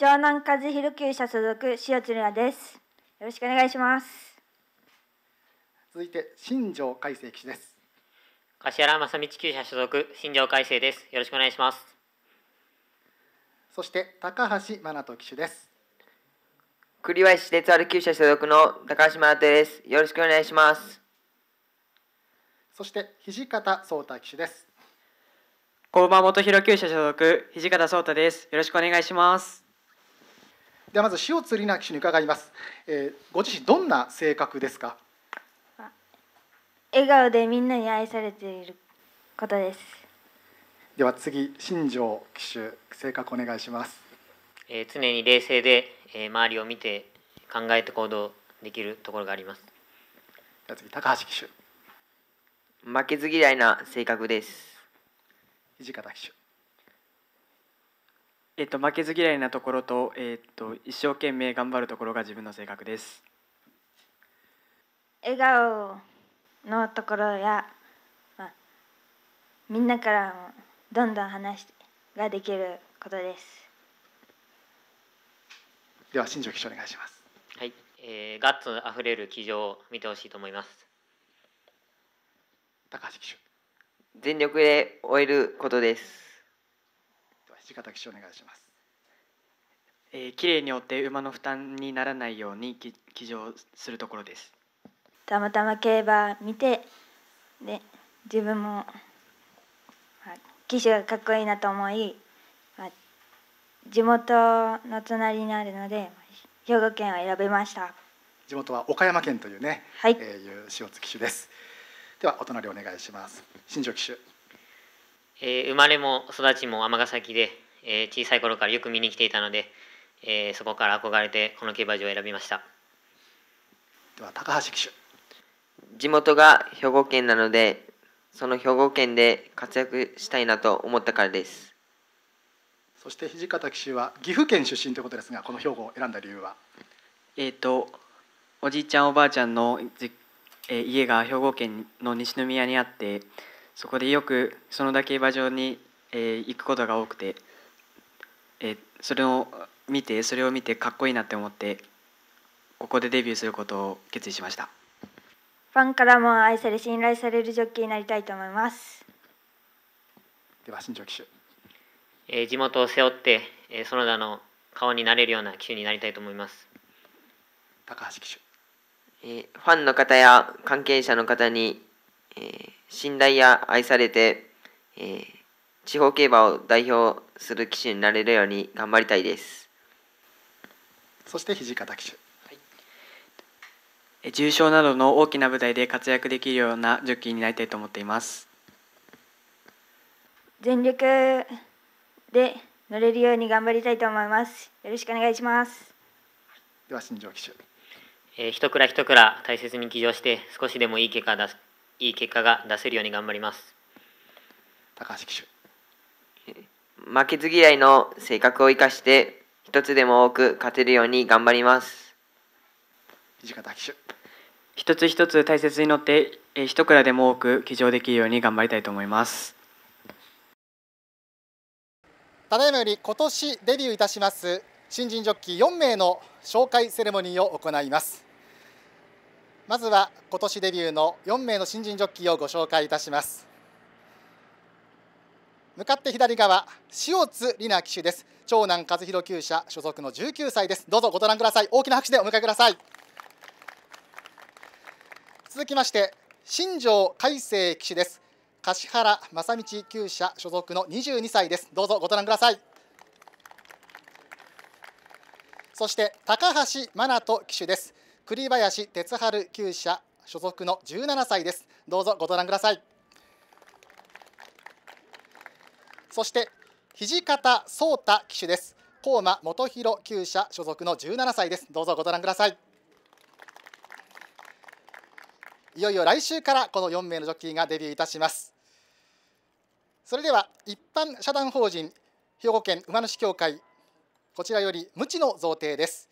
城南和弘厩舎所属塩鶴奈です。よろしくお願いします。続いて新城海生騎手です。柏原正道厩舎所属新城海生です。よろしくお願いします。そして高橋真奈人騎手です。栗林哲治厩舎所属の高橋真奈人です。よろしくお願いします。そして土方壮太騎手です。小馬元弘厩舎所属土方壮太です。よろしくお願いします。ではまず塩釣りな騎手に伺います、えー、ご自身どんな性格ですか笑顔でみんなに愛されていることですでは次新庄騎手性格お願いします、えー、常に冷静で、えー、周りを見て考えて行動できるところがありますでは次高橋騎手負けず嫌いな性格です土方騎手えっと、負けず嫌いなところと、えっと、一生懸命頑張るところが自分の性格です。笑顔のところや、まあ、みんなからもどんどん話ができることです。では新庄記者お願いします。はい、えー、ガッツあふれる騎乗を見てほしいと思います。高橋騎手。全力で終えることです。父方記者お願いします。えー、きれいに折って馬の負担にならないように騎乗するところです。たまたま競馬見てで自分も騎手がかっこいいなと思い、まあ、地元の隣にあるので兵庫県を選びました地元は岡山県というね、はいえー、いう塩津騎手ですではお隣お願いします新庄騎手えー、生まれも育ちも尼崎で、えー、小さい頃からよく見に来ていたので、えー、そこから憧れてこの競馬場を選びましたでは高橋騎手地元が兵庫県なのでその兵庫県で活躍したいなと思ったからですそして土方騎手は岐阜県出身ということですがこの兵庫を選んだ理由はえっ、ー、とおじいちゃんおばあちゃんの、えー、家が兵庫県の西宮にあってそこでよく園田競馬場に、えー、行くことが多くて、えー、それを見てそれを見てかっこいいなって思ってここでデビューすることを決意しましたファンからも愛され信頼されるジョッキーになりたいと思いますでは新庄騎手、えー、地元を背負って、えー、園田の顔になれるような騎手になりたいと思います高橋騎手、えー、ファンの方や関係者の方に、えー信頼や愛されて、えー、地方競馬を代表する騎手になれるように頑張りたいですそして土方騎手、はい、重賞などの大きな舞台で活躍できるようなジョッキーになりたいと思っています全力で乗れるように頑張りたいと思いますよろしくお願いしますでは新庄騎手、えー、一倉一倉大切に騎乗して少しでもいい結果出すいい結果が出せるように頑張ります高橋騎手負けず嫌いの性格を生かして一つでも多く勝てるように頑張ります土方騎手一つ一つ大切に乗って一蔵でも多く騎乗できるように頑張りたいと思いますただいまより今年デビューいたします新人ジョッキー4名の紹介セレモニーを行いますまずは今年デビューの4名の新人ジョッキーをご紹介いたします向かって左側塩津里奈騎手です長男和弘厩舎所属の19歳ですどうぞご覧ください大きな拍手でお迎えください続きまして新庄海生騎手です橿原正道厩舎所属の22歳ですどうぞご覧くださいそして高橋真奈人騎手です栗林哲治厩舎所属の17歳ですどうぞご覧くださいそして土方壮太騎手です高馬元弘厩舎所属の17歳ですどうぞご覧くださいいよいよ来週からこの4名のジョッキーがデビューいたしますそれでは一般社団法人兵庫県馬主協会こちらより無知の贈呈です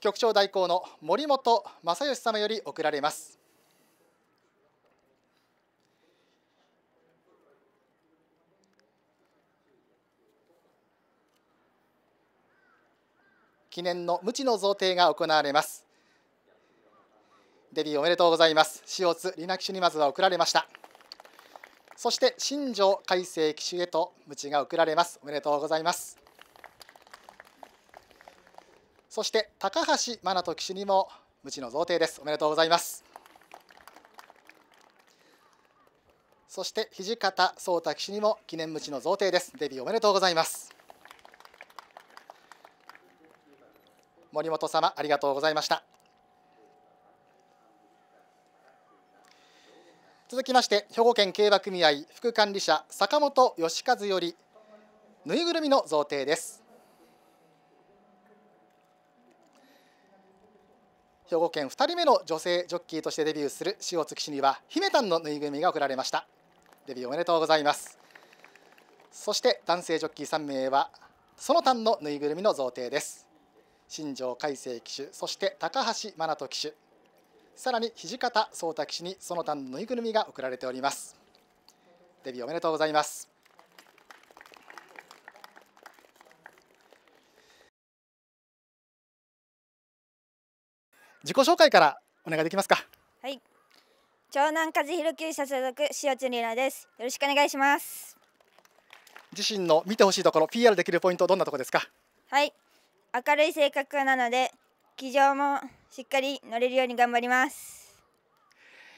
局長代行の森本正義様より送られます記念の無知の贈呈が行われますデビューおめでとうございます塩津里奈騎手にまずは送られましたそして新庄改正騎手へと無知が送られますおめでとうございますそして高橋真奈人騎手にも無知の贈呈ですおめでとうございますそして土方壮太騎手にも記念無知の贈呈ですデビューおめでとうございます森本様ありがとうございました続きまして兵庫県競馬組合副管理者坂本義和よりぬいぐるみの贈呈です兵庫県2人目の女性ジョッキーとしてデビューする塩月市には姫たのぬいぐるみが贈られましたデビューおめでとうございますそして男性ジョッキー3名はそのたのぬいぐるみの贈呈です新庄海星騎手そして高橋真人騎手さらに土方颯太騎手にそのたのぬいぐるみが贈られておりますデビューおめでとうございます自己紹介からお願いできますかはい長男和弘厩舎所属塩津里奈ですよろしくお願いします自身の見てほしいところ PR できるポイントどんなところですかはい明るい性格なので騎乗もしっかり乗れるように頑張ります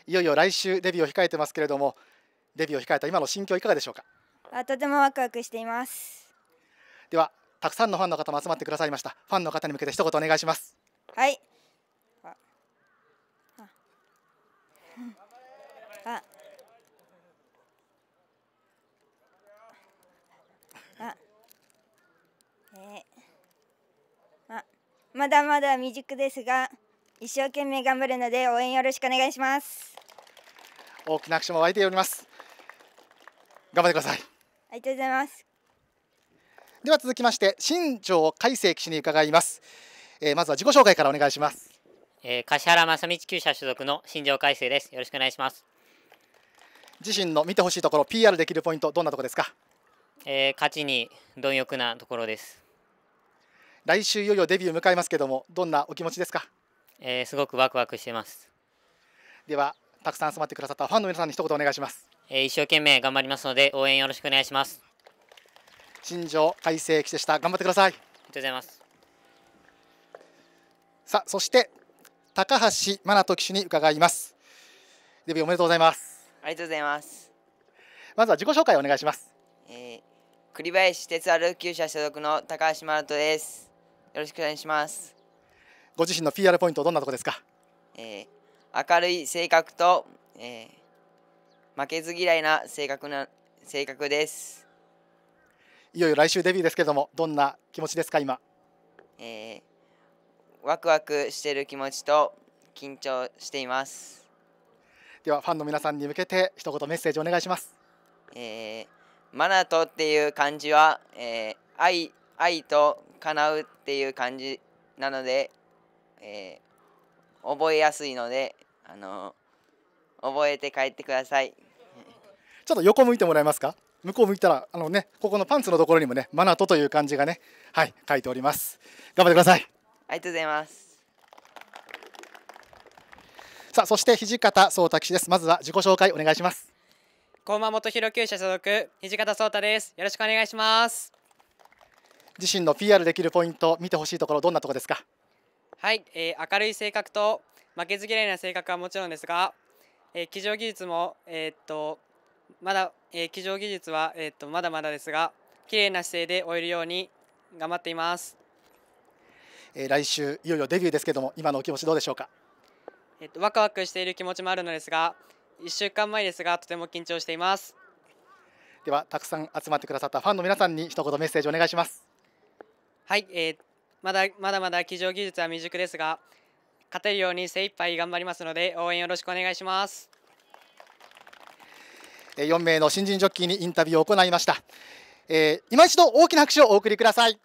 いよいよ来週デビューを控えてますけれどもデビューを控えた今の心境いかがでしょうかあとてもワクワクしていますではたくさんのファンの方も集まってくださいましたファンの方に向けて一言お願いしますはいまだまだ未熟ですが一生懸命頑張るので応援よろしくお願いします大きな拍手も湧いております頑張ってくださいありがとうございますでは続きまして新庄海星騎手に伺います、えー、まずは自己紹介からお願いします、えー、柏原正道厩舎所属の新庄海星ですよろしくお願いします自身の見てほしいところ PR できるポイントどんなところですか、えー、勝ちに貪欲なところです来週いよいよデビュー迎えますけどもどんなお気持ちですか、えー、すごくワクワクしてますではたくさん集まってくださったファンの皆さんに一言お願いします、えー、一生懸命頑張りますので応援よろしくお願いします新庄海星記者でした頑張ってくださいありがとうございますさあそして高橋真奈人騎手に伺いますデビューおめでとうございますありがとうございますまずは自己紹介お願いします、えー、栗林哲春厩舎所属の高橋真奈人ですよろしくお願いしますご自身の PR ポイントどんなとこですか、えー、明るい性格と、えー、負けず嫌いな性格な性格ですいよいよ来週デビューですけどもどんな気持ちですか今、えー、ワクワクしてる気持ちと緊張していますではファンの皆さんに向けて一言メッセージお願いします、えー、マナトっていう漢字は、えー、愛愛と叶うっていう感じなので、えー、覚えやすいので、あの覚えて帰ってください。ちょっと横向いてもらえますか向こう向いたらあのねここのパンツのところにもねマナトという漢字がねはい書いております頑張ってくださいありがとうございますさあそして土方壮太騎ですまずは自己紹介お願いします高間元広厩舎所属土方壮太ですよろしくお願いします自身の PR できるポイント見てほしいところどんなところですかはい、えー、明るい性格と負けず嫌いな性格はもちろんですが、えー、騎乗技術も、えー、っとまだ、えー、騎乗技術は、えー、っとまだまだですが綺麗な姿勢で終えるように頑張っています、えー、来週いよいよデビューですけども今のお気持ちどうでしょうか、えっとワクワクしている気持ちもあるのですが1週間前ですがとても緊張していますではたくさん集まってくださったファンの皆さんに一言メッセージお願いしますはい、えー、まだまだまだ騎乗技術は未熟ですが勝てるように精一杯頑張りますので応援よろしくお願いします4名の新人ジョッキーにインタビューを行いました、えー、今一度大きな拍手をお送りください